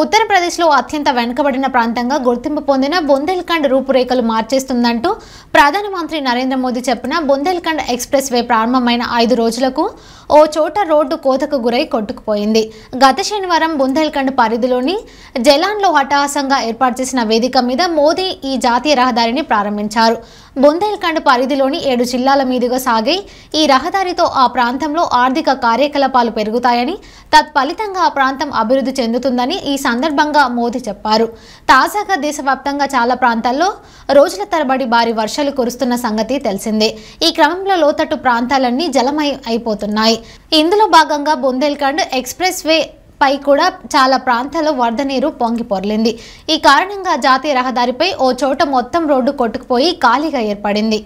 ఉత్తరప్రదేశ్లో అత్యంత వెనుకబడిన ప్రాంతంగా గుర్తింపు పొందిన బుందేల్ఖండ్ రూపురేఖలు మార్చేస్తుందంటూ ప్రధానమంత్రి నరేంద్ర మోదీ చెప్పిన బుందేల్ఖండ్ ఎక్స్ప్రెస్ వే ప్రారంభమైన ఐదు రోజులకు ఓ చోట రోడ్డు కోతకు గురై కొట్టుకుపోయింది గత శనివారం బుందేల్ఖండ్ పరిధిలోని జలాన్లో హఠాసంగా ఏర్పాటు చేసిన వేదిక మీద మోదీ ఈ జాతీయ రహదారిని ప్రారంభించారు బుందేల్ఖండ్ పరిధిలోని ఏడు జిల్లాల మీదుగా సాగే ఈ రహదారితో ఆ ప్రాంతంలో ఆర్థిక కార్యకలాపాలు పెరుగుతాయని తత్ఫలితంగా ఆ ప్రాంతం అభివృద్ధి చెందుతుందని ఈ సందర్భంగా మోదీ చెప్పారు తాజాగా దేశవ్యాప్తంగా చాలా ప్రాంతాల్లో రోజుల తరబడి భారీ వర్షాలు కురుస్తున్న సంగతి తెలిసిందే ఈ క్రమంలో లోతట్టు ప్రాంతాలన్నీ జలమై అయిపోతున్నాయి ఇందులో భాగంగా బుందేల్ఖండ్ ఎక్స్ప్రెస్ వే పై కూడా చాలా ప్రాంతాల్లో వరద నీరు పొంగి పొర్లింది ఈ కారణంగా జాతీయ రహదారిపై ఓ చోట మొత్తం రోడ్డు కొట్టుకుపోయి ఖాళీగా ఏర్పడింది